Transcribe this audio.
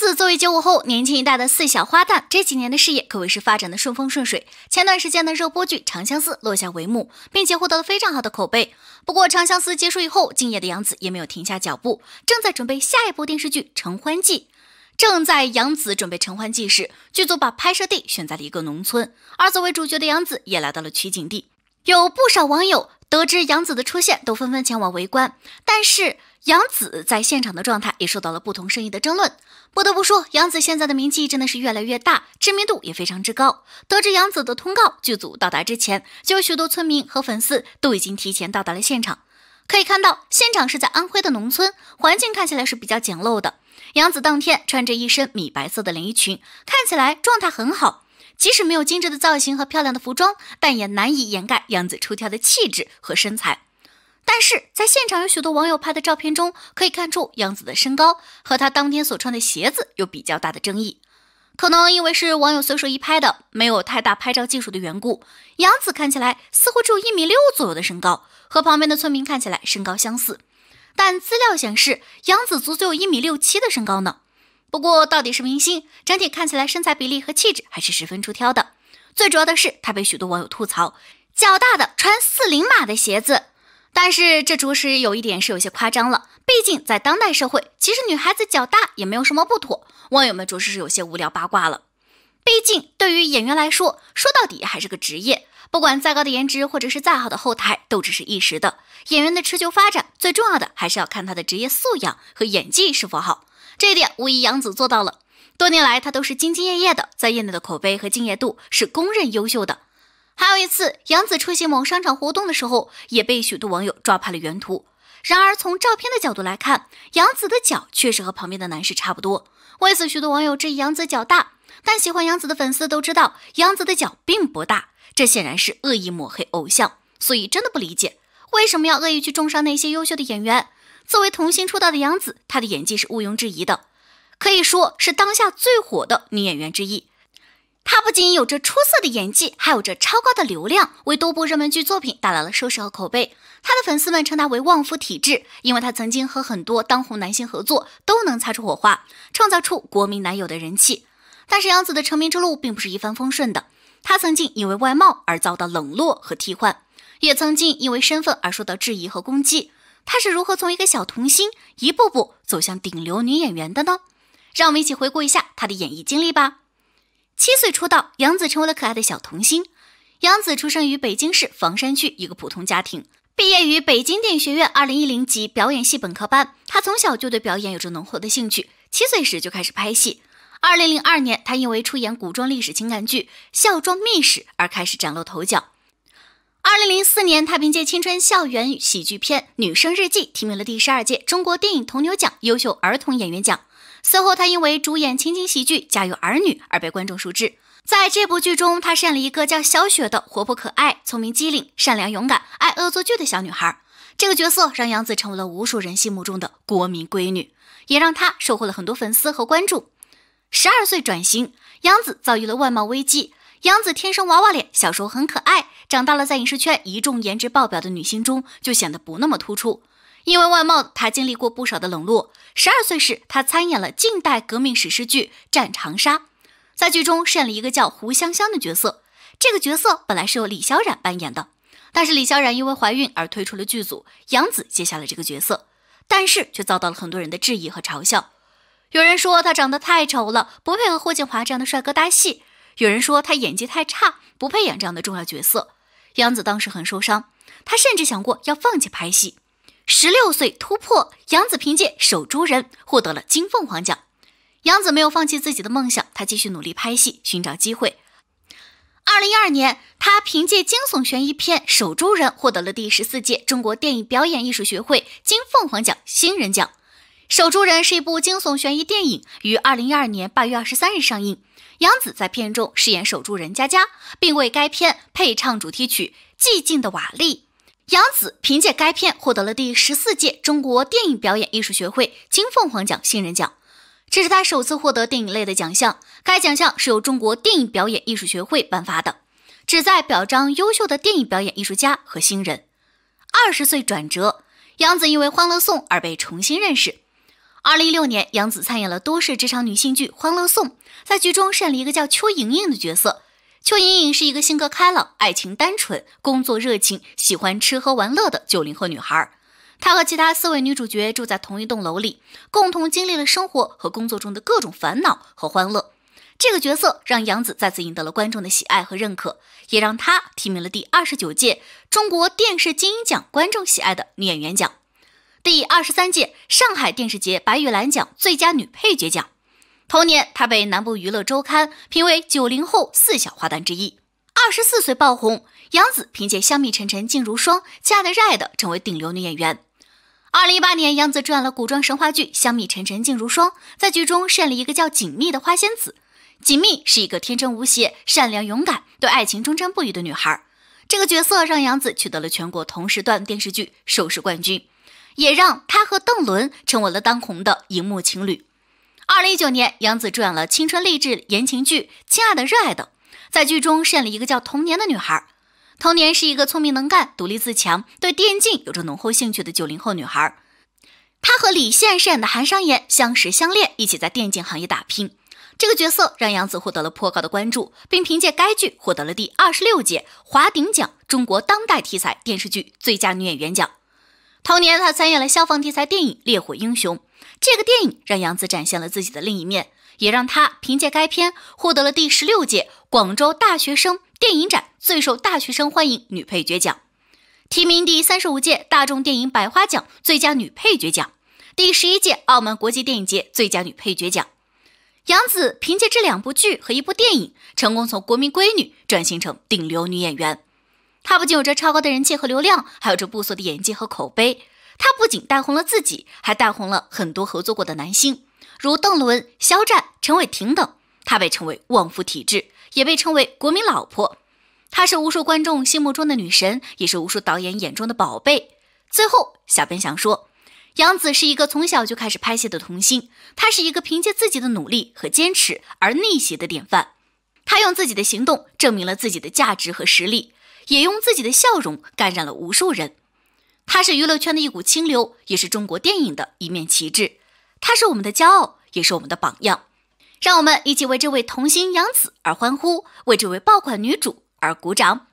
子作为九五后年轻一代的四小花旦，这几年的事业可谓是发展的顺风顺水。前段时间的热播剧《长相思》落下帷幕，并且获得了非常好的口碑。不过，《长相思》结束以后，敬业的杨子也没有停下脚步，正在准备下一部电视剧《承欢记》。正在杨子准备《承欢记》时，剧组把拍摄地选在了一个农村，而作为主角的杨子也来到了取景地。有不少网友得知杨子的出现，都纷纷前往围观，但是。杨紫在现场的状态也受到了不同声音的争论。不得不说，杨紫现在的名气真的是越来越大，知名度也非常之高。得知杨紫的通告，剧组到达之前，就有许多村民和粉丝都已经提前到达了现场。可以看到，现场是在安徽的农村，环境看起来是比较简陋的。杨紫当天穿着一身米白色的连衣裙，看起来状态很好。即使没有精致的造型和漂亮的服装，但也难以掩盖杨紫出挑的气质和身材。但是在现场有许多网友拍的照片中可以看出，杨紫的身高和她当天所穿的鞋子有比较大的争议。可能因为是网友随手一拍的，没有太大拍照技术的缘故，杨紫看起来似乎只有一米六左右的身高，和旁边的村民看起来身高相似。但资料显示，杨紫足足有一米六七的身高呢。不过到底是明星，整体看起来身材比例和气质还是十分出挑的。最主要的是，她被许多网友吐槽脚大的穿四零码的鞋子。但是这着实有一点是有些夸张了，毕竟在当代社会，其实女孩子脚大也没有什么不妥。网友们着实是有些无聊八卦了。毕竟对于演员来说，说到底还是个职业，不管再高的颜值或者是再好的后台，都只是一时的。演员的持久发展，最重要的还是要看他的职业素养和演技是否好。这一点无疑，杨紫做到了。多年来，她都是兢兢业业的，在业内的口碑和敬业度是公认优秀的。还有一次，杨子出席某商场活动的时候，也被许多网友抓拍了原图。然而，从照片的角度来看，杨子的脚确实和旁边的男士差不多。为此，许多网友质疑杨子脚大，但喜欢杨子的粉丝都知道，杨子的脚并不大。这显然是恶意抹黑偶像，所以真的不理解为什么要恶意去重伤那些优秀的演员。作为童星出道的杨子，她的演技是毋庸置疑的，可以说是当下最火的女演员之一。她不仅有着出色的演技，还有着超高的流量，为多部热门剧作品带来了收视和口碑。她的粉丝们称她为“旺夫体质”，因为她曾经和很多当红男星合作，都能擦出火花，创造出国民男友的人气。但是，杨紫的成名之路并不是一帆风顺的。她曾经因为外貌而遭到冷落和替换，也曾经因为身份而受到质疑和攻击。她是如何从一个小童星一步步走向顶流女演员的呢？让我们一起回顾一下她的演艺经历吧。七岁出道，杨紫成为了可爱的小童星。杨紫出生于北京市房山区一个普通家庭，毕业于北京电影学院二零一零级表演系本科班。她从小就对表演有着浓厚的兴趣，七岁时就开始拍戏。二零零二年，她因为出演古装历史情感剧《孝庄秘史》而开始崭露头角。二零零四年，她凭借青春校园喜剧片《女生日记》提名了第十二届中国电影铜牛奖优秀儿童演员奖。随后，她因为主演情景喜剧《家有儿女》而被观众熟知。在这部剧中，她饰演了一个叫小雪的活泼可爱、聪明机灵、善良勇敢、爱恶作剧的小女孩。这个角色让杨紫成为了无数人心目中的国民闺女，也让她收获了很多粉丝和关注。十二岁转型，杨紫遭遇了外貌危机。杨紫天生娃娃脸，小时候很可爱，长大了在影视圈一众颜值爆表的女星中就显得不那么突出。因为外貌，他经历过不少的冷落。十二岁时，他参演了近代革命史诗剧《战长沙》，在剧中饰演了一个叫胡香香的角色。这个角色本来是由李小冉扮演的，但是李小冉因为怀孕而退出了剧组，杨紫接下了这个角色，但是却遭到了很多人的质疑和嘲笑。有人说他长得太丑了，不配和霍建华这样的帅哥搭戏；有人说他演技太差，不配演这样的重要角色。杨紫当时很受伤，她甚至想过要放弃拍戏。十六岁突破，杨子凭借《守株人》获得了金凤凰奖。杨子没有放弃自己的梦想，他继续努力拍戏，寻找机会。二零一二年，他凭借惊悚悬疑片《守株人》获得了第十四届中国电影表演艺术学会金凤凰奖新人奖。《守株人》是一部惊悚悬疑电影，于二零一二年八月二十三日上映。杨子在片中饰演守株人佳佳，并为该片配唱主题曲《寂静的瓦砾》。杨紫凭借该片获得了第十四届中国电影表演艺术学会金凤凰奖新人奖，这是她首次获得电影类的奖项。该奖项是由中国电影表演艺术学会颁发的，旨在表彰优秀的电影表演艺术家和新人。二十岁转折，杨紫因为《欢乐颂》而被重新认识。二零一六年，杨紫参演了都市职场女性剧《欢乐颂》，在剧中饰演了一个叫邱莹莹的角色。邱莹莹是一个性格开朗、爱情单纯、工作热情、喜欢吃喝玩乐的九零后女孩。她和其他四位女主角住在同一栋楼里，共同经历了生活和工作中的各种烦恼和欢乐。这个角色让杨紫再次赢得了观众的喜爱和认可，也让她提名了第二十九届中国电视金鹰奖观众喜爱的女演员奖、第二十三届上海电视节白玉兰奖最佳女配角奖。同年，她被《南部娱乐周刊》评为九零后四小花旦之一。二十四岁爆红，杨紫凭借《香蜜沉沉烬如霜》嫁爱的热爱的》成为顶流女演员。二零一八年，杨紫主演了古装神话剧《香蜜沉沉烬如霜》，在剧中饰演了一个叫锦觅的花仙子。锦觅是一个天真无邪、善良勇敢、对爱情忠贞不渝的女孩。这个角色让杨紫取得了全国同时段电视剧收视冠军，也让她和邓伦成为了当红的荧幕情侣。二零一九年，杨紫主演了青春励志言情剧《亲爱的热爱的》，在剧中饰演了一个叫童年的女孩。童年是一个聪明能干、独立自强、对电竞有着浓厚兴趣的九零后女孩。她和李现饰演的韩商言相识相恋，一起在电竞行业打拼。这个角色让杨紫获得了颇高的关注，并凭借该剧获得了第二十六届华鼎奖中国当代题材电视剧最佳女演员奖。同年，她参演了消防题材电影《烈火英雄》，这个电影让杨紫展现了自己的另一面，也让她凭借该片获得了第十六届广州大学生电影展最受大学生欢迎女配角奖，提名第三十五届大众电影百花奖最佳女配角奖，第十一届澳门国际电影节最佳女配角奖。杨紫凭借这两部剧和一部电影，成功从国民闺女转型成顶流女演员。她不仅有着超高的人气和流量，还有着不俗的演技和口碑。她不仅带红了自己，还带红了很多合作过的男星，如邓伦、肖战、陈伟霆等。她被称为旺夫体质，也被称为国民老婆。她是无数观众心目中的女神，也是无数导演眼中的宝贝。最后，小编想说，杨紫是一个从小就开始拍戏的童星，她是一个凭借自己的努力和坚持而逆袭的典范。她用自己的行动证明了自己的价值和实力。也用自己的笑容感染了无数人，他是娱乐圈的一股清流，也是中国电影的一面旗帜，他是我们的骄傲，也是我们的榜样，让我们一起为这位童星杨紫而欢呼，为这位爆款女主而鼓掌。